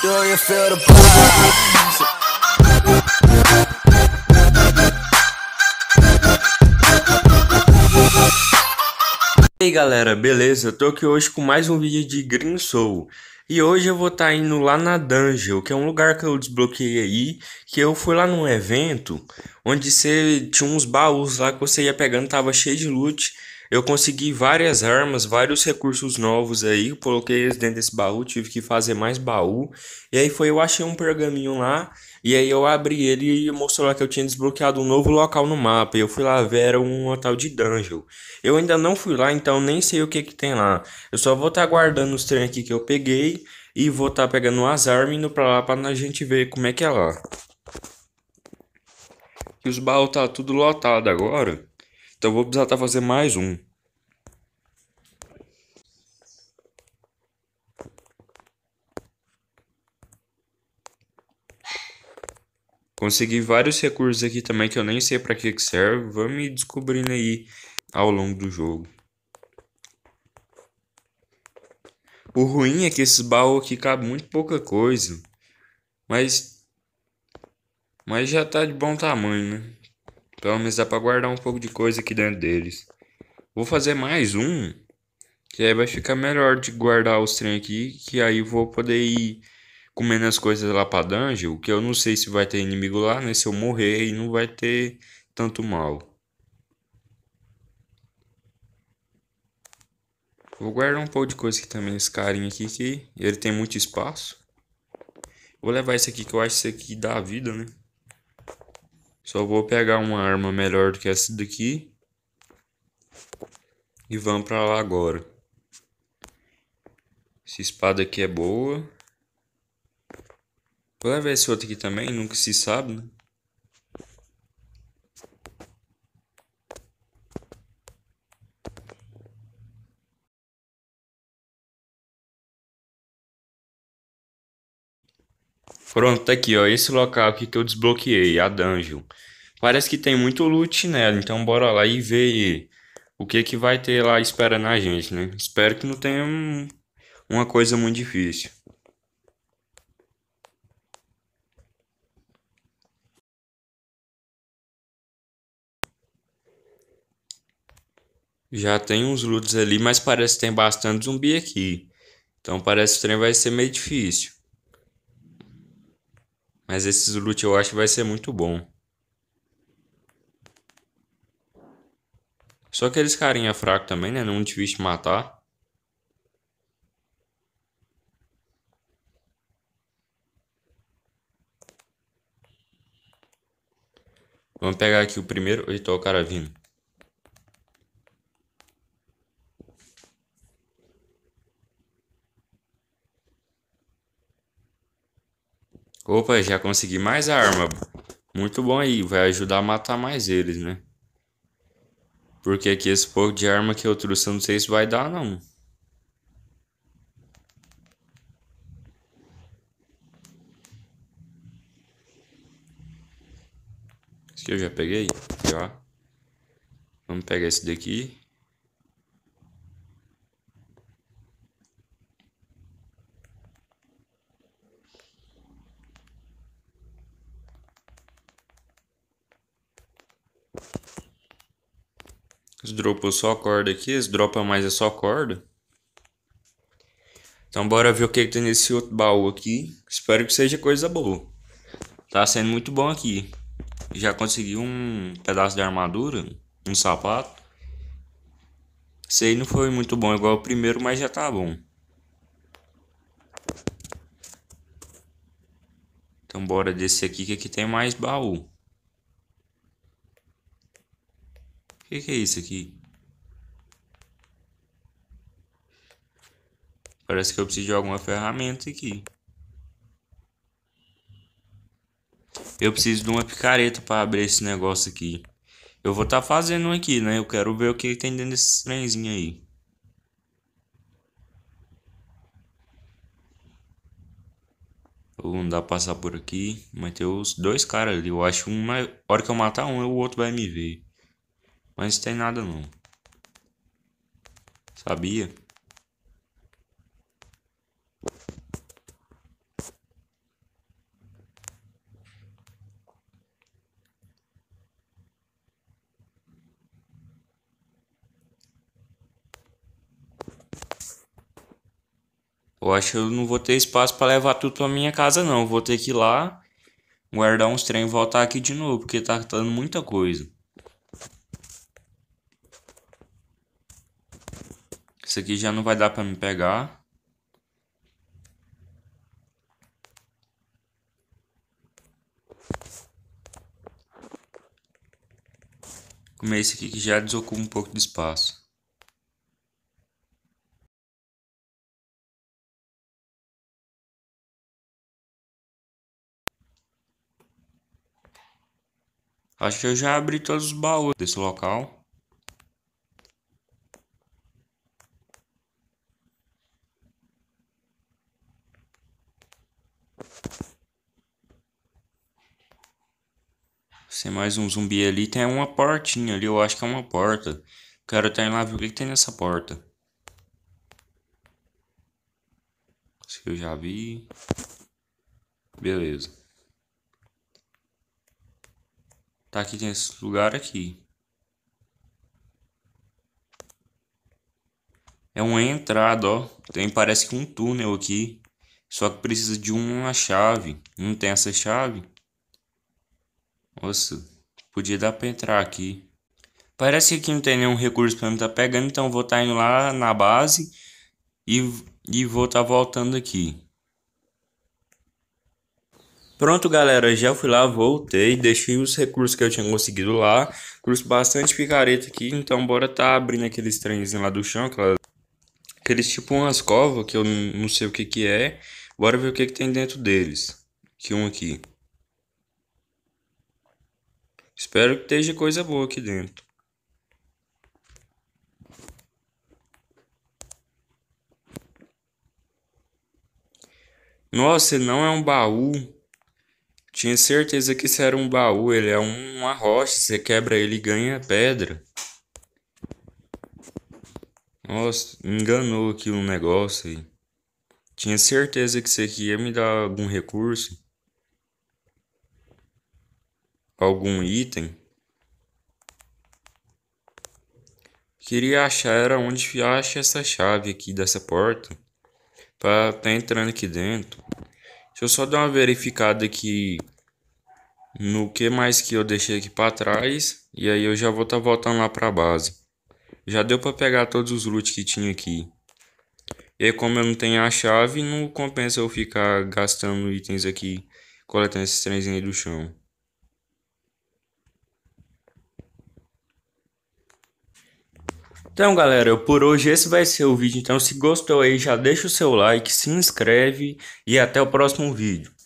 E aí galera, beleza? tô aqui hoje com mais um vídeo de Green Soul E hoje eu vou estar tá indo lá na Dungeon, que é um lugar que eu desbloqueei aí Que eu fui lá num evento, onde você tinha uns baús lá que você ia pegando, tava cheio de loot eu consegui várias armas, vários recursos novos aí, coloquei eles dentro desse baú, tive que fazer mais baú. E aí foi, eu achei um pergaminho lá, e aí eu abri ele e mostrou lá que eu tinha desbloqueado um novo local no mapa. E eu fui lá ver, era um tal de dungeon. Eu ainda não fui lá, então nem sei o que que tem lá. Eu só vou estar tá guardando os trem aqui que eu peguei, e vou estar tá pegando as armas e indo pra lá pra gente ver como é que é lá. E os baús tá tudo lotado agora. Então vou precisar tá fazer mais um. Consegui vários recursos aqui também que eu nem sei para que, que serve. Vamos descobrindo aí ao longo do jogo. O ruim é que esses baús aqui cabem muito pouca coisa. Mas... Mas já tá de bom tamanho, né? Pelo menos dá pra guardar um pouco de coisa aqui dentro deles. Vou fazer mais um. Que aí vai ficar melhor de guardar os trem aqui. Que aí vou poder ir comendo as coisas lá pra dungeon. Que eu não sei se vai ter inimigo lá, né? Se eu morrer e não vai ter tanto mal. Vou guardar um pouco de coisa aqui também, esse carinha aqui, que ele tem muito espaço. Vou levar esse aqui, que eu acho que esse aqui dá vida, né? Só vou pegar uma arma melhor do que essa daqui. E vamos pra lá agora. Essa espada aqui é boa. Vou levar esse outro aqui também, nunca se sabe, né? Pronto, tá aqui, ó. Esse local aqui que eu desbloqueei, a dungeon. Parece que tem muito loot nela, então bora lá e ver o que que vai ter lá esperando a gente, né? Espero que não tenha um, uma coisa muito difícil. Já tem uns lutos ali, mas parece que tem bastante zumbi aqui. Então parece que o trem vai ser meio difícil. Mas esse loot eu acho que vai ser muito bom. Só aqueles carinha fraco também, né? Não difícil matar. Vamos pegar aqui o primeiro. Eita, o cara vindo. Opa, já consegui mais arma. Muito bom aí, vai ajudar a matar mais eles, né? Porque aqui esse pouco de arma que eu trouxe, eu não sei se vai dar não. Esse aqui eu já peguei, já. Vamos pegar esse daqui. Dropa dropou só a corda aqui, esse dropa mais é só corda. Então bora ver o que, que tem nesse outro baú aqui. Espero que seja coisa boa. Tá sendo muito bom aqui. Já consegui um pedaço de armadura, um sapato. Esse aí não foi muito bom igual o primeiro, mas já tá bom. Então bora desse aqui que aqui tem mais baú. O que, que é isso aqui? Parece que eu preciso de alguma ferramenta aqui. Eu preciso de uma picareta para abrir esse negócio aqui. Eu vou estar tá fazendo um aqui, né? Eu quero ver o que tem dentro desse trenzinho aí. Não dá pra passar por aqui. Mas tem os dois caras ali. Eu acho uma. A hora que eu matar um, o outro vai me ver. Mas não tem nada não. Sabia? Eu acho que eu não vou ter espaço para levar tudo pra minha casa não. vou ter que ir lá, guardar uns trem e voltar aqui de novo, porque tá dando muita coisa. Isso aqui já não vai dar para me pegar. Comer esse aqui que já desocupa um pouco de espaço. Acho que eu já abri todos os baús desse local. Tem mais um zumbi ali. Tem uma portinha ali, eu acho que é uma porta. Quero ir tá lá ver o que, que tem nessa porta. Isso que eu já vi. Beleza. Tá aqui, tem esse lugar aqui. É uma entrada, ó. Tem, parece que um túnel aqui. Só que precisa de uma chave. Não tem essa chave. Nossa, podia dar pra entrar aqui. Parece que aqui não tem nenhum recurso pra não tá pegando, então vou estar tá indo lá na base e, e vou estar tá voltando aqui. Pronto, galera, já fui lá, voltei, deixei os recursos que eu tinha conseguido lá. Trouxe bastante picareta aqui, então bora tá abrindo aqueles trens lá do chão, aquelas, aqueles tipo umas covas que eu não sei o que que é. Bora ver o que que tem dentro deles. Que um aqui. Espero que esteja coisa boa aqui dentro. Nossa, não é um baú. Tinha certeza que isso era um baú. Ele é uma rocha. Você quebra ele e ganha pedra. Nossa, enganou aqui um negócio aí. Tinha certeza que isso aqui ia me dar algum recurso algum item, queria achar era onde acha essa chave aqui dessa porta para tá entrando aqui dentro. Deixa eu só dar uma verificada aqui no que mais que eu deixei aqui para trás e aí eu já vou tá voltando lá para base. Já deu para pegar todos os loot que tinha aqui. E como eu não tenho a chave, não compensa eu ficar gastando itens aqui, coletando esses trenzinhos do chão. Então, galera, por hoje esse vai ser o vídeo. Então, se gostou aí, já deixa o seu like, se inscreve e até o próximo vídeo.